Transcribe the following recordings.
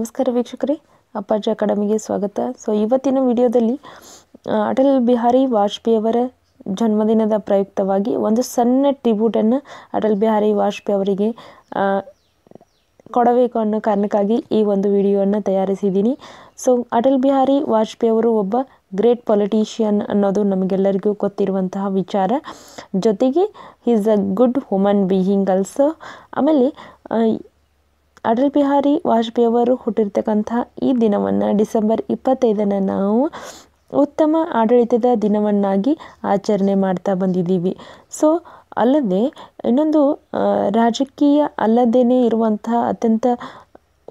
ನಮಸ್ಕಾರ ವೀಕ್ಷಕರೇ ಅಪ್ಪಾಜಿ ಅಕಾಡೆಮಿಗೆ ಸ್ವಾಗತ ಸೊ ಇವತ್ತಿನ ವಿಡಿಯೋದಲ್ಲಿ ಅಟಲ್ ಬಿಹಾರಿ ವಾಜಪೇಯಿ ಅವರ ಜನ್ಮದಿನದ ಪ್ರಯುಕ್ತವಾಗಿ ಒಂದು ಸಣ್ಣ ಟ್ರಿಬ್ಯೂಟನ್ನು ಅಟಲ್ ಬಿಹಾರಿ ವಾಜಪೇಯಿ ಅವರಿಗೆ ಕೊಡಬೇಕು ಅನ್ನೋ ಕಾರಣಕ್ಕಾಗಿ ಈ ಒಂದು ವಿಡಿಯೋವನ್ನು ತಯಾರಿಸಿದ್ದೀನಿ ಸೊ ಅಟಲ್ ಬಿಹಾರಿ ವಾಜಪೇಯಿ ಅವರು ಒಬ್ಬ ಗ್ರೇಟ್ ಪೊಲಿಟೀಷಿಯನ್ ಅನ್ನೋದು ನಮಗೆಲ್ಲರಿಗೂ ಗೊತ್ತಿರುವಂತಹ ವಿಚಾರ ಜೊತೆಗೆ is a good human being also ಆಮೇಲೆ ಅಟಲ್ ಬಿಹಾರಿ ವಾಜಪೇಯಿ ಅವರು ಹುಟ್ಟಿರ್ತಕ್ಕಂಥ ಈ ದಿನವನ್ನು ಡಿಸೆಂಬರ್ ಇಪ್ಪತ್ತೈದನ್ನು ನಾವು ಉತ್ತಮ ಆಡಳಿತದ ದಿನವನ್ನಾಗಿ ಆಚರಣೆ ಮಾಡ್ತಾ ಬಂದಿದ್ದೀವಿ ಸೊ ಅಲ್ಲದೆ ಇನ್ನೊಂದು ರಾಜಕೀಯ ಅಲ್ಲದೇ ಇರುವಂಥ ಅತ್ಯಂತ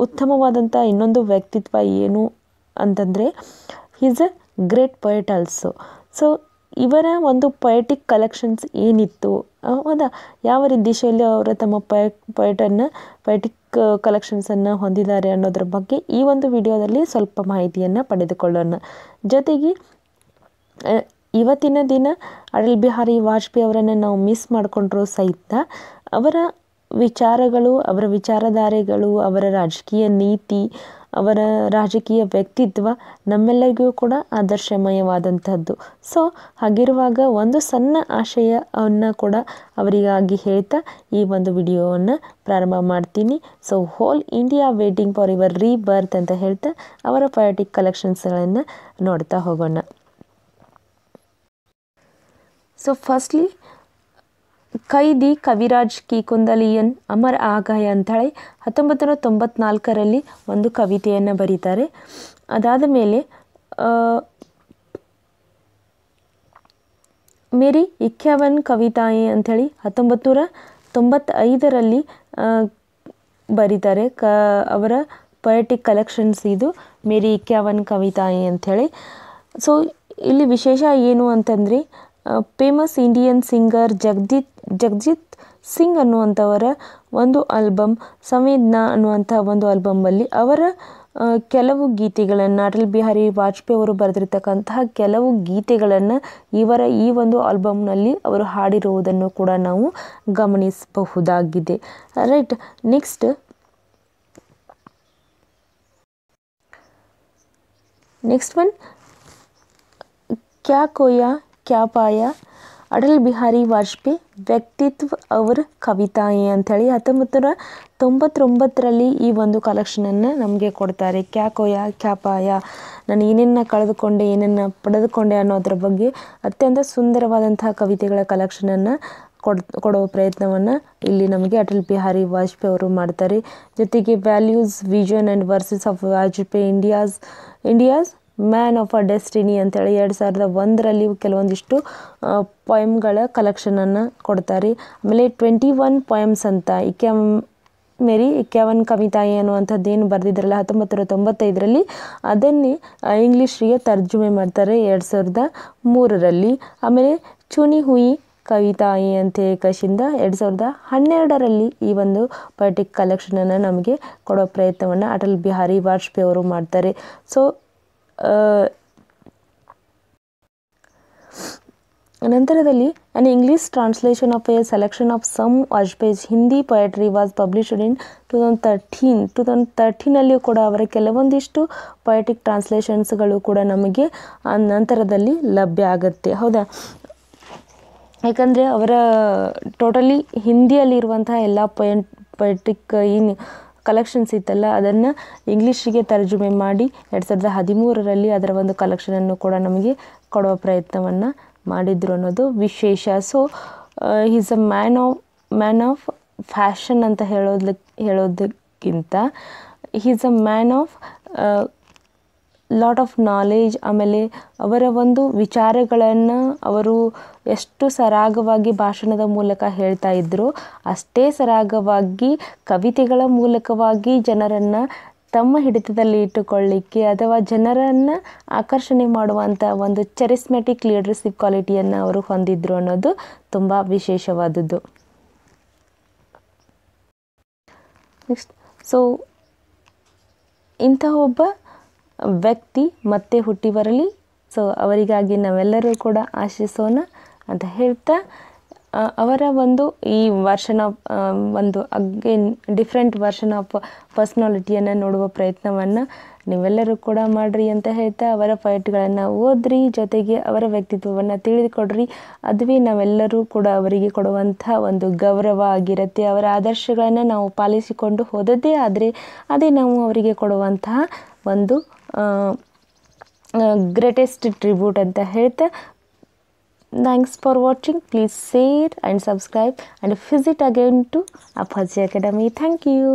ಉತ್ತಮವಾದಂಥ ಇನ್ನೊಂದು ವ್ಯಕ್ತಿತ್ವ ಏನು ಅಂತಂದರೆ is a great poet also so ಇವರ ಒಂದು ಪೊಯೆಟಿಕ್ ಕಲೆಕ್ಷನ್ಸ್ ಏನಿತ್ತು ಹೌದಾ ಯಾವ ರೀತಿ ದಿಶೆಯಲ್ಲಿ ಅವರು ತಮ್ಮ ಪೊಯೆಟನ್ನು ಪೊಯೆಟಿಕ್ ಕಲೆಕ್ಷನ್ಸನ್ನು ಹೊಂದಿದ್ದಾರೆ ಅನ್ನೋದ್ರ ಬಗ್ಗೆ ಈ ಒಂದು ವಿಡಿಯೋದಲ್ಲಿ ಸ್ವಲ್ಪ ಮಾಹಿತಿಯನ್ನು ಪಡೆದುಕೊಳ್ಳೋಣ ಜೊತೆಗೆ ಇವತ್ತಿನ ದಿನ ಅಟಲ್ ಬಿಹಾರಿ ವಾಜಪೇಯಿ ಅವರನ್ನು ನಾವು ಮಿಸ್ ಮಾಡಿಕೊಂಡ್ರು ಸಹಿತ ಅವರ ವಿಚಾರಗಳು ಅವರ ವಿಚಾರಧಾರೆಗಳು ಅವರ ರಾಜಕೀಯ ನೀತಿ ಅವರ ರಾಜಕೀಯ ವ್ಯಕ್ತಿತ್ವ ನಮ್ಮೆಲ್ಲರಿಗೂ ಕೂಡ ಆದರ್ಶಮಯವಾದಂಥದ್ದು ಸೊ ಹಾಗಿರುವಾಗ ಒಂದು ಸಣ್ಣ ಆಶಯವನ್ನು ಕೂಡ ಅವರಿಗಾಗಿ ಹೇಳ್ತಾ ಈ ಒಂದು ವಿಡಿಯೋವನ್ನು ಪ್ರಾರಂಭ ಮಾಡ್ತೀನಿ so whole India waiting for your rebirth ಅಂತ ಹೇಳ್ತಾ ಅವರ ಪಯೋಟಿಕ್ ಕಲೆಕ್ಷನ್ಸ್ಗಳನ್ನು ನೋಡ್ತಾ ಹೋಗೋಣ ಸೊ ಫಸ್ಟ್ಲಿ ಕೈದಿ ಕವಿರಾಜ್ ಕಿ ಕುಂದಲಿಯನ್ ಅಮರ್ ಆಗಾಯ ಅಂತೇಳಿ ಹತ್ತೊಂಬತ್ತು ನೂರ ತೊಂಬತ್ನಾಲ್ಕರಲ್ಲಿ ಒಂದು ಕವಿತೆಯನ್ನು ಬರೀತಾರೆ ಅದಾದ ಮೇಲೆ ಮೇರಿ ಇಖ್ಯಾವನ್ ಕವಿತಾಯಿ ಅಂಥೇಳಿ ಹತ್ತೊಂಬತ್ತು ನೂರ ತೊಂಬತ್ತೈದರಲ್ಲಿ ಬರೀತಾರೆ ಕ ಅವರ ಪೊಯೆಟಿಕ್ ಕಲೆಕ್ಷನ್ಸ್ ಇದು ಮೇರಿ ಇಖ್ಯಾವನ್ ಕವಿತಾಯಿ ಅಂಥೇಳಿ ಸೊ ಇಲ್ಲಿ ವಿಶೇಷ ಏನು ಅಂತಂದರೆ famous Indian singer Jagdeet Jagjit Singh ಅನ್ನುವಂಥವರ ಒಂದು ಆಲ್ಬಮ್ ಸಂವೇದನಾ ಅನ್ನುವಂಥ ಒಂದು ಆಲ್ಬಮ್ಮಲ್ಲಿ ಅವರ ಕೆಲವು ಗೀತೆಗಳನ್ನು ಅಟಲ್ ಬಿಹಾರಿ ವಾಜಪೇಯಿ ಅವರು ಬರೆದಿರ್ತಕ್ಕಂತಹ ಕೆಲವು ಗೀತೆಗಳನ್ನು ಇವರ ಈ ಒಂದು ಆಲ್ಬಮ್ನಲ್ಲಿ ಅವರು ಹಾಡಿರುವುದನ್ನು ಕೂಡ ನಾವು ಗಮನಿಸಬಹುದಾಗಿದೆ ರೈಟ್ ನೆಕ್ಸ್ಟ್ ನೆಕ್ಸ್ಟ್ ಒನ್ ಕ್ಯಾ ಕೋಯಾ ಕ್ಯಾ ಪಾಯ ಅಟಲ್ ಬಿಹಾರಿ ವಾಜಪೇಯಿ ವ್ಯಕ್ತಿತ್ವ ಅವರ ಕವಿತಾಯಿ ಅಂಥೇಳಿ ಹತ್ತೊಂಬತ್ತು ನೂರ ತೊಂಬತ್ತೊಂಬತ್ತರಲ್ಲಿ ಈ ಒಂದು ಕಲೆಕ್ಷನನ್ನು ನಮಗೆ ಕೊಡ್ತಾರೆ ಕ್ಯಾ ಕೋಯ ಕ್ಯಾ ಪಾಯ ನಾನು ಏನೇನು ಕಳೆದುಕೊಂಡೆ ಏನನ್ನ ಪಡೆದುಕೊಂಡೆ ಅನ್ನೋದ್ರ ಬಗ್ಗೆ ಅತ್ಯಂತ ಸುಂದರವಾದಂತಹ ಕವಿತೆಗಳ ಕಲೆಕ್ಷನನ್ನು ಕೊಡ್ ಕೊಡೋ ಪ್ರಯತ್ನವನ್ನು ಇಲ್ಲಿ ನಮಗೆ ಅಟಲ್ ಬಿಹಾರಿ ವಾಜಪೇಯಿ ಅವರು ಮಾಡ್ತಾರೆ ಜೊತೆಗೆ values vision and verses of Vajpayee India's India's man of a destiny ಅಂತೇಳಿ ಎರಡು ಸಾವಿರದ ಒಂದರಲ್ಲಿ ಕೆಲವೊಂದಿಷ್ಟು ಪೊಯಮ್ಗಳ ಕಲೆಕ್ಷನನ್ನು ಕೊಡ್ತಾರೆ ಆಮೇಲೆ ಟ್ವೆಂಟಿ ಒನ್ ಪೊಯಮ್ಸ್ ಅಂತ ಇಕ್ಕೆ ಮೇರಿ ಇಕ್ಯಾವನ್ ಕವಿತಾಯಿ ಅನ್ನುವಂಥದ್ದು ಏನು ಬರೆದಿದ್ರಲ್ಲ ಹತ್ತೊಂಬತ್ತು ನೂರ ತೊಂಬತ್ತೈದರಲ್ಲಿ ಅದನ್ನೇ ಇಂಗ್ಲೀಷ್ಗೆ ತರ್ಜುಮೆ ಮಾಡ್ತಾರೆ ಎರಡು ಸಾವಿರದ ಮೂರರಲ್ಲಿ ಆಮೇಲೆ ಚುನಿ ಹುಯಿ ಕವಿತಾಯಿ ಅಂತ ಕಶಿಂದ ಎರಡು ಸಾವಿರದ ಹನ್ನೆರಡರಲ್ಲಿ ಈ ಒಂದು ಪೊಯೆಟಿಕ್ ಕಲೆಕ್ಷನನ್ನು ನಮಗೆ ಕೊಡೋ ಪ್ರಯತ್ನವನ್ನು ಅಟಲ್ ಬಿಹಾರಿ ವಾಜಪೇಯಿ ಅವರು ಮಾಡ್ತಾರೆ ಸೊ ನಂತರದಲ್ಲಿ an English translation of a selection of some page Hindi poetry was published in two thousand thirteen two thousand ತರ್ಟೀನಲ್ಲಿಯೂ ಕೂಡ ಅವರ ಕೆಲವೊಂದಿಷ್ಟು ಪೊಯಟಿಕ್ ಟ್ರಾನ್ಸ್ಲೇಷನ್ಸ್ಗಳು ಕೂಡ ನಮಗೆ ಆ ನಂತರದಲ್ಲಿ ಲಭ್ಯ ಆಗುತ್ತೆ ಹೌದಾ ಯಾಕಂದರೆ ಅವರ ಟೋಟಲಿ ಹಿಂದಿಯಲ್ಲಿರುವಂತಹ ಎಲ್ಲ ಪೊಯಂಟ್ ಪೊಯಟಿಕ್ ಏನು ಕಲೆಕ್ಷನ್ಸ್ ಇತ್ತಲ್ಲ ಅದನ್ನು ಇಂಗ್ಲೀಷಿಗೆ ತರ್ಜುಮೆ ಮಾಡಿ ಎರಡು ಸಾವಿರದ ಹದಿಮೂರರಲ್ಲಿ ಅದರ ಒಂದು ಕಲೆಕ್ಷನನ್ನು ಕೂಡ ನಮಗೆ ಕೊಡುವ ಪ್ರಯತ್ನವನ್ನು ಮಾಡಿದರು ಅನ್ನೋದು ವಿಶೇಷ so is a man of man of fashion ಅಂತ ಹೇಳೋದ್ಲಿಕ್ಕೆ ಹೇಳೋದಕ್ಕಿಂತ is a man of lot of knowledge ಆಮೇಲೆ ಅವರ ಒಂದು ವಿಚಾರಗಳನ್ನು ಅವರು ಎಷ್ಟು ಸರಾಗವಾಗಿ ಭಾಷಣದ ಮೂಲಕ ಹೇಳ್ತಾ ಇದ್ದರು ಅಷ್ಟೇ ಸರಾಗವಾಗಿ ಕವಿತೆಗಳ ಮೂಲಕವಾಗಿ ಜನರನ್ನು ತಮ್ಮ ಹಿಡಿತದಲ್ಲಿ ಇಟ್ಟುಕೊಳ್ಳಿಕ್ಕೆ ಅಥವಾ ಜನರನ್ನು ಆಕರ್ಷಣೆ ಮಾಡುವಂಥ ಒಂದು ಚೆರಿಸ್ಮೆಟಿಕ್ ಲೀಡರ್ಶಿಪ್ ಕ್ವಾಲಿಟಿಯನ್ನು ಅವರು ಹೊಂದಿದ್ರು ಅನ್ನೋದು ತುಂಬ ವಿಶೇಷವಾದದ್ದು ನೆಕ್ಸ್ಟ್ ಸೊ ಇಂಥ ಒಬ್ಬ ವ್ಯಕ್ತಿ ಮತ್ತೆ ಹುಟ್ಟಿ ಬರಲಿ ಸೊ ಅವರಿಗಾಗಿ ನಾವೆಲ್ಲರೂ ಕೂಡ ಆಶಿಸೋಣ ಅಂತ ಹೇಳ್ತಾ ಅವರ ಒಂದು ಈ ವರ್ಷನ್ ಆಫ್ ಒಂದು ಅಗೇನ್ ಡಿಫ್ರೆಂಟ್ ವರ್ಷನ್ ಆಫ್ ಪರ್ಸ್ನಾಲಿಟಿಯನ್ನು ನೋಡುವ ಪ್ರಯತ್ನವನ್ನು ನೀವೆಲ್ಲರೂ ಕೂಡ ಮಾಡಿರಿ ಅಂತ ಹೇಳ್ತಾ ಅವರ ಫೈಟ್ಗಳನ್ನು ಓದ್ರಿ ಜೊತೆಗೆ ಅವರ ವ್ಯಕ್ತಿತ್ವವನ್ನು ತಿಳಿದುಕೊಡ್ರಿ ಅದುವೇ ನಾವೆಲ್ಲರೂ ಕೂಡ ಅವರಿಗೆ ಕೊಡುವಂಥ ಒಂದು ಗೌರವ ಆಗಿರುತ್ತೆ ಅವರ ಆದರ್ಶಗಳನ್ನು ನಾವು ಪಾಲಿಸಿಕೊಂಡು ಹೋದದ್ದೇ ಆದರೆ ಅದೇ ನಾವು ಅವರಿಗೆ ಕೊಡುವಂತಹ ಒಂದು ಗ್ರೇಟೆಸ್ಟ್ ಟ್ರಿಬ್ಯೂಟ್ ಅಂತ ಹೇಳ್ತೆ thanks for watching please share and subscribe and visit again to Afaji academy thank you